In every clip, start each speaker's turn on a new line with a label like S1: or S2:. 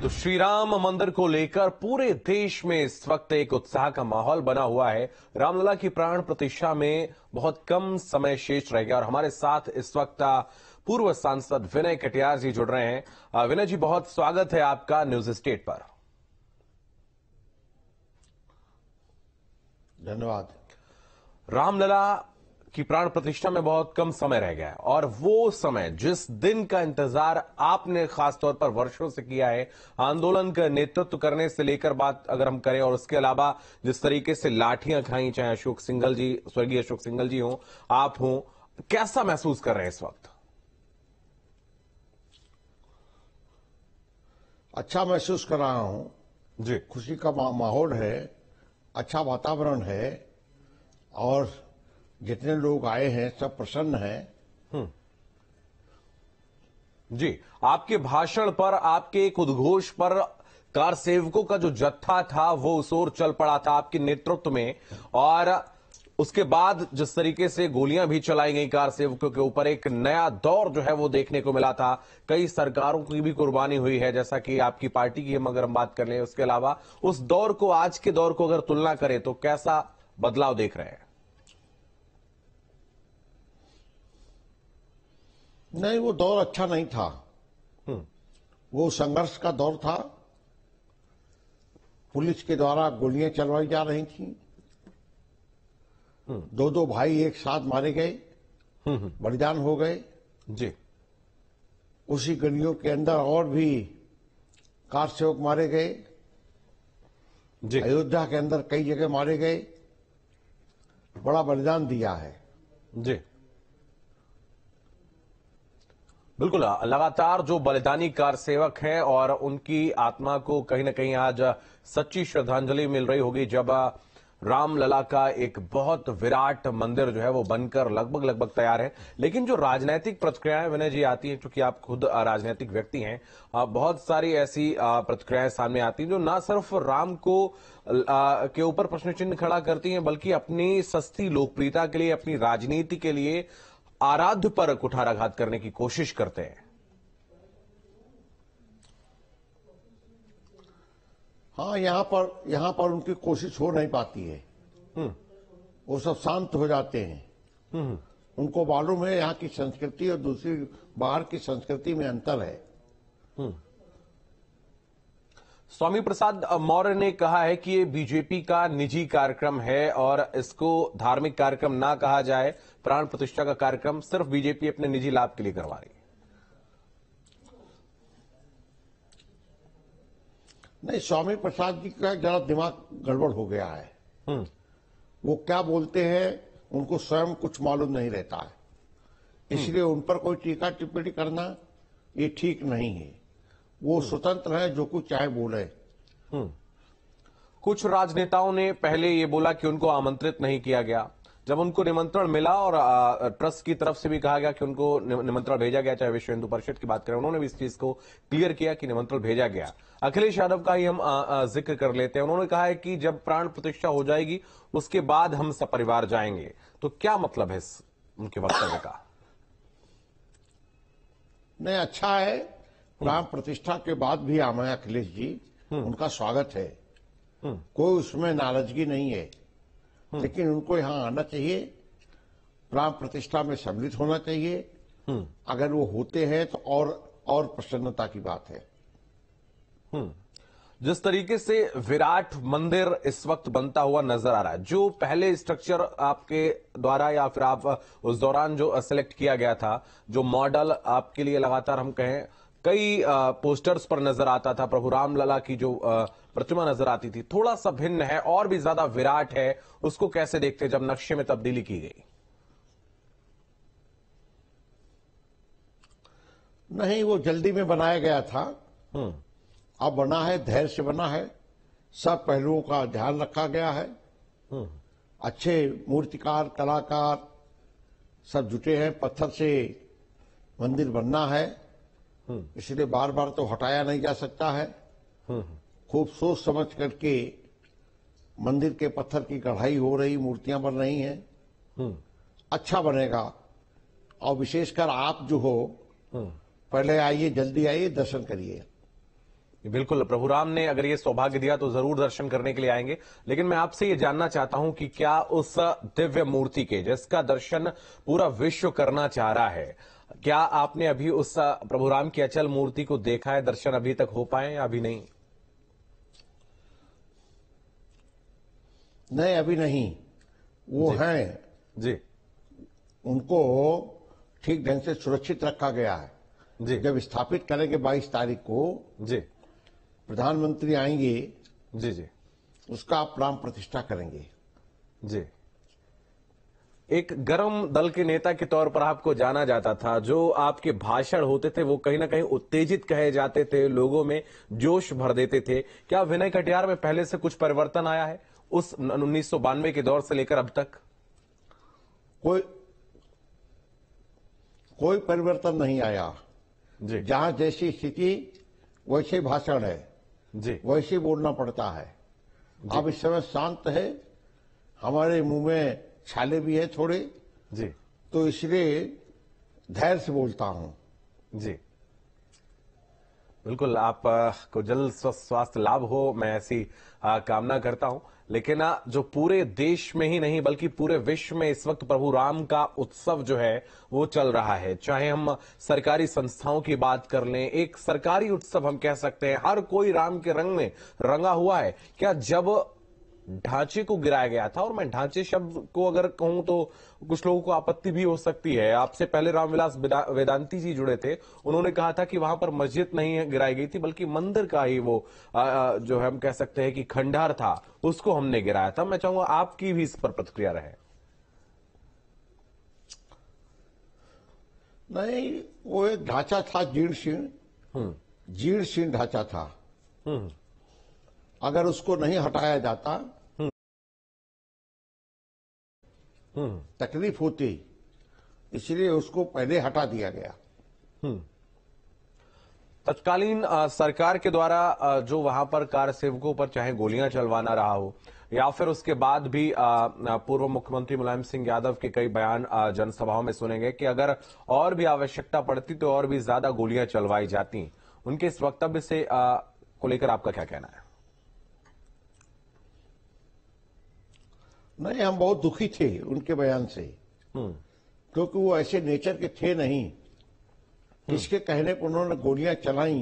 S1: तो श्री राम मंदिर को लेकर पूरे देश में इस वक्त एक उत्साह का माहौल बना हुआ है रामलला की प्राण प्रतिष्ठा में बहुत कम समय शेष रह गया और हमारे साथ इस वक्त पूर्व सांसद विनय कटियार जी जुड़ रहे हैं विनय जी बहुत स्वागत है आपका न्यूज स्टेट पर धन्यवाद रामलला कि प्राण प्रतिष्ठा में बहुत कम समय रह गया है और वो समय जिस दिन का इंतजार आपने खासतौर पर वर्षों से किया है आंदोलन का नेतृत्व करने से लेकर बात अगर हम करें और उसके अलावा जिस तरीके से लाठियां खाई चाहे अशोक सिंघल जी स्वर्गीय अशोक सिंघल जी हों आप हों कैसा महसूस कर रहे हैं इस वक्त
S2: अच्छा महसूस कर रहा हूं जी खुशी का माहौल है अच्छा वातावरण है और जितने लोग आए हैं सब प्रसन्न हैं
S1: हम्म। जी आपके भाषण पर आपके एक उद्घोष पर कार सेवकों का जो जत्था था वो उस ओर चल पड़ा था आपके नेतृत्व में और उसके बाद जिस तरीके से गोलियां भी चलाई गई कार सेवकों के ऊपर एक नया दौर जो है वो देखने को मिला था कई सरकारों की भी कुर्बानी हुई है जैसा कि आपकी पार्टी की हम अगर हम बात कर लें उसके अलावा उस दौर को आज के दौर को अगर तुलना करें तो कैसा बदलाव देख रहे हैं
S2: नहीं वो दौर अच्छा नहीं था हम्म। वो संघर्ष का दौर था पुलिस के द्वारा गोलियां चलवाई जा रही थी हम्म। दो दो भाई एक साथ मारे गए हम्म, बलिदान हो गए जी उसी गलियों के अंदर और भी कार सेवक मारे गए जी अयोध्या के अंदर कई जगह मारे गए बड़ा बलिदान दिया है
S1: जी बिल्कुल लगातार जो बलिदानी कार सेवक हैं और उनकी आत्मा को कहीं ना कहीं आज सच्ची श्रद्धांजलि मिल रही होगी जब रामलला का एक बहुत विराट मंदिर जो है वो बनकर लगभग लगभग तैयार है लेकिन जो राजनीतिक प्रतिक्रियाएं विनय जी आती हैं क्योंकि आप खुद राजनीतिक व्यक्ति हैं बहुत सारी ऐसी प्रतिक्रियाएं सामने आती हैं जो ना सिर्फ राम को के ऊपर प्रश्न चिन्ह खड़ा करती हैं बल्कि अपनी सस्ती लोकप्रियता के लिए अपनी राजनीति के लिए आराध्य पर कुठाराघात करने की कोशिश करते हैं
S2: हाँ यहां पर यहां पर उनकी कोशिश हो नहीं पाती है हम्म। वो सब शांत हो जाते हैं हम्म। उनको मालूम है यहाँ की संस्कृति और दूसरी बाहर की संस्कृति में अंतर है
S1: हम्म। स्वामी प्रसाद मौर्य ने कहा है कि ये बीजेपी का निजी कार्यक्रम है और इसको धार्मिक कार्यक्रम ना कहा जाए प्राण प्रतिष्ठा का कार्यक्रम सिर्फ बीजेपी अपने निजी लाभ के लिए करवा रही है
S2: नहीं स्वामी प्रसाद जी का जरा दिमाग गड़बड़ हो गया है हम्म। वो क्या बोलते हैं उनको स्वयं कुछ मालूम नहीं रहता है हम्म। इसलिए उन पर कोई टीका टिप्पणी करना ये ठीक नहीं है वो स्वतंत्र है जो कुछ चाहे बोले हम्म।
S1: कुछ राजनेताओं ने पहले ये बोला कि उनको आमंत्रित नहीं किया गया जब उनको निमंत्रण मिला और ट्रस्ट की तरफ से भी कहा गया कि उनको निमंत्रण भेजा गया चाहे विश्व हिंदू परिषद की बात करें उन्होंने भी इस चीज को क्लियर किया कि निमंत्रण भेजा गया अखिलेश यादव का ही हम जिक्र कर लेते हैं उन्होंने कहा है कि जब प्राण प्रतिष्ठा हो जाएगी उसके बाद हम सपरिवार जाएंगे तो क्या मतलब है उनके वक्तव्य का
S2: नहीं अच्छा है प्राण प्रतिष्ठा के बाद भी आमा अखिलेश जी हम्म। उनका स्वागत है हम्म। कोई उसमें नाराजगी नहीं है हम्म। लेकिन उनको यहाँ आना चाहिए प्राण प्रतिष्ठा में सम्मिलित होना चाहिए अगर वो होते हैं तो और और प्रसन्नता की बात है
S1: जिस तरीके से विराट मंदिर इस वक्त बनता हुआ नजर आ रहा है जो पहले स्ट्रक्चर आपके द्वारा या फिर आप उस दौरान जो सेलेक्ट किया गया था जो मॉडल आपके लिए लगातार हम कहें कई पोस्टर्स पर नजर आता था प्रभु राम लला की जो प्रतिमा नजर आती थी थोड़ा सा भिन्न है और भी ज्यादा विराट है उसको कैसे देखते जब नक्शे में तब्दीली की गई
S2: नहीं वो जल्दी में बनाया गया था हम्म। अब बना है धैर्य से बना है सब पहलुओं का ध्यान रखा गया है हम्म। अच्छे मूर्तिकार कलाकार सब जुटे हैं पत्थर से मंदिर बनना है इसलिए बार बार तो हटाया नहीं जा सकता है
S1: हम्म, हम्म।
S2: खूब सोच समझ करके मंदिर के पत्थर की कढ़ाई हो रही मूर्तियां बन रही हैं हम्म। अच्छा बनेगा
S1: और विशेषकर आप जो हो पहले आइए जल्दी आइए दर्शन करिए बिल्कुल प्रभु राम ने अगर ये सौभाग्य दिया तो जरूर दर्शन करने के लिए आएंगे लेकिन मैं आपसे ये जानना चाहता हूं कि क्या उस दिव्य मूर्ति के जिसका दर्शन पूरा विश्व करना चाह रहा है क्या आपने अभी उस प्रभु राम की अचल मूर्ति को देखा है दर्शन अभी तक हो पाए या अभी नहीं नहीं अभी नहीं वो जी, हैं जी उनको
S2: ठीक ढंग से सुरक्षित रखा गया है जी जब स्थापित करेंगे 22 तारीख को जी प्रधानमंत्री आएंगे जी जी उसका आप प्राण
S1: प्रतिष्ठा करेंगे जी एक गर्म दल के नेता के तौर पर आपको जाना जाता था जो आपके भाषण होते थे वो कहीं ना कहीं उत्तेजित कहे जाते थे लोगों में जोश भर देते थे क्या विनय कटियार में पहले से कुछ परिवर्तन आया है उस उन्नीस के दौर से लेकर अब तक कोई कोई परिवर्तन नहीं आया जी जहां जैसी स्थिति
S2: वैसे भाषण है जी वैसे बोलना पड़ता है अब इस समय शांत है हमारे मुंह में छाले भी है थोड़े जी तो
S1: इसलिए धैर्य से बोलता हूं जी बिल्कुल आप को जल्द स्वस्थ स्वास्थ्य लाभ हो मैं ऐसी आ, कामना करता हूं लेकिन आ, जो पूरे देश में ही नहीं बल्कि पूरे विश्व में इस वक्त प्रभु राम का उत्सव जो है वो चल रहा है चाहे हम सरकारी संस्थाओं की बात कर लें एक सरकारी उत्सव हम कह सकते हैं हर कोई राम के रंग में रंगा हुआ है क्या जब ढांचे को गिराया गया था और मैं ढांचे शब्द को अगर कहूं तो कुछ लोगों को आपत्ति भी हो सकती है आपसे पहले रामविलास वेदांती जी जुड़े थे उन्होंने कहा था कि वहां पर मस्जिद नहीं गिराई गई थी बल्कि मंदिर का ही वो जो हम कह सकते हैं कि खंडहर था उसको हमने गिराया था मैं चाहूंगा आपकी भी इस पर प्रतिक्रिया रहे
S2: नहीं वो एक ढांचा था जीर्ण शीर्ण हम्म। जीर्ण शीर्ण ढांचा था हम्म। अगर उसको नहीं हटाया जाता हम्म। तकलीफ होती इसलिए
S1: उसको पहले हटा दिया गया हम्म। तत्कालीन सरकार के द्वारा जो वहां पर कार सेवकों पर चाहे गोलियां चलवाना रहा हो या फिर उसके बाद भी पूर्व मुख्यमंत्री मुलायम सिंह यादव के कई बयान जनसभाओं में सुनेंगे कि अगर और भी आवश्यकता पड़ती तो और भी ज्यादा गोलियां चलवाई जाती उनके इस वक्तव्य से को लेकर आपका क्या कहना है
S2: नहीं हम बहुत दुखी थे उनके बयान से हम्म। क्योंकि वो ऐसे नेचर के थे नहीं हम्म। इसके कहने पर उन्होंने गोलियां चलाई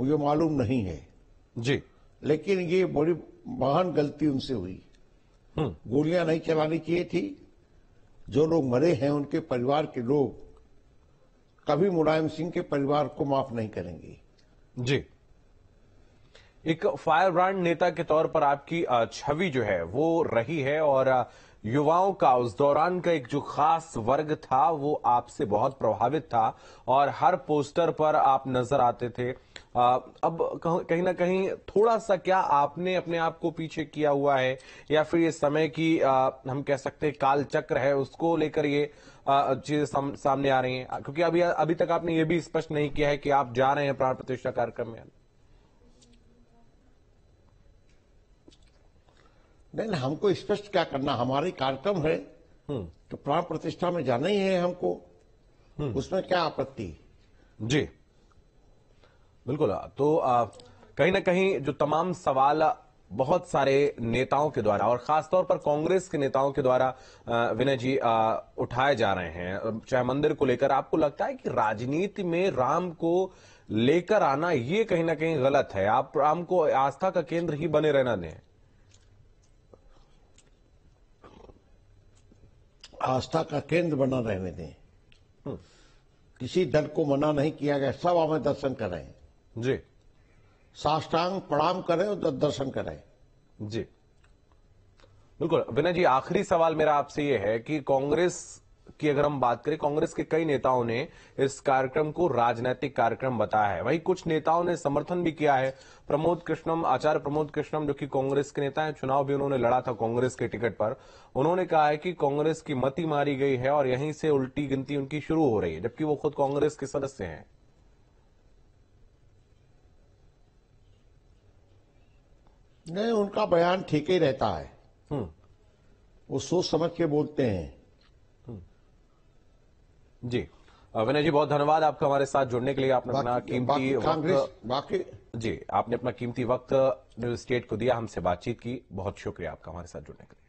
S2: मुझे मालूम नहीं है जी लेकिन ये बड़ी महान गलती उनसे हुई हम्म। गोलियां नहीं चलानी चाहिए थी जो लोग मरे हैं उनके परिवार के लोग कभी मुलायम सिंह के परिवार को माफ नहीं करेंगे
S1: जी एक फायर ब्रांड नेता के तौर पर आपकी छवि जो है वो रही है और युवाओं का उस दौरान का एक जो खास वर्ग था वो आपसे बहुत प्रभावित था और हर पोस्टर पर आप नजर आते थे अब कहीं ना कहीं थोड़ा सा क्या आपने अपने आप को पीछे किया हुआ है या फिर ये समय की हम कह सकते हैं काल चक्र है उसको लेकर ये चीजें सामने आ रही हैं क्योंकि अभी अभी तक आपने ये भी स्पष्ट नहीं किया है कि आप जा रहे हैं प्राण प्रतिष्ठा कार्यक्रम में
S2: नहीं हमको स्पष्ट क्या करना हमारे कार्यक्रम है हम्म। तो प्राण प्रतिष्ठा में जाना ही
S1: है हमको हम्म। उसमें क्या आपत्ति जी बिल्कुल तो कहीं ना कहीं जो तमाम सवाल बहुत सारे नेताओं के द्वारा और खासतौर पर कांग्रेस के नेताओं के द्वारा विनय जी उठाए जा रहे हैं चाहे मंदिर को लेकर आपको लगता है कि राजनीति में राम को लेकर आना ये कहीं ना कहीं गलत है आप राम को आस्था का केंद्र ही बने रहना दें
S2: आस्था का केंद्र बना रहने दें हम्म। किसी दल को मना नहीं किया गया सब हमें दर्शन कराएं
S1: जी साष्टांग प्रणाम करें और दर्शन कराएं जी बिल्कुल विनय जी आखिरी सवाल मेरा आपसे ये है कि कांग्रेस की अगर हम बात करें कांग्रेस के कई नेताओं ने इस कार्यक्रम को राजनैतिक कार्यक्रम बताया है वहीं कुछ नेताओं ने समर्थन भी किया है प्रमोद कृष्णम आचार्य प्रमोद कृष्णम जो कि कांग्रेस के नेता हैं चुनाव भी उन्होंने लड़ा था कांग्रेस के टिकट पर उन्होंने कहा है कि कांग्रेस की मती मारी गई है और यहीं से उल्टी गिनती उनकी शुरू हो रही है जबकि वो खुद कांग्रेस के सदस्य हैं नहीं उनका बयान ठीक ही रहता है
S2: हम्म। वो सोच समझ के बोलते हैं
S1: जी विनय जी बहुत धन्यवाद आपका हमारे साथ जुड़ने के लिए आपने अपना कीमती वक्त जी आपने अपना कीमती वक्त न्यूज स्टेट को दिया हमसे बातचीत की बहुत शुक्रिया आपका हमारे साथ जुड़ने के लिए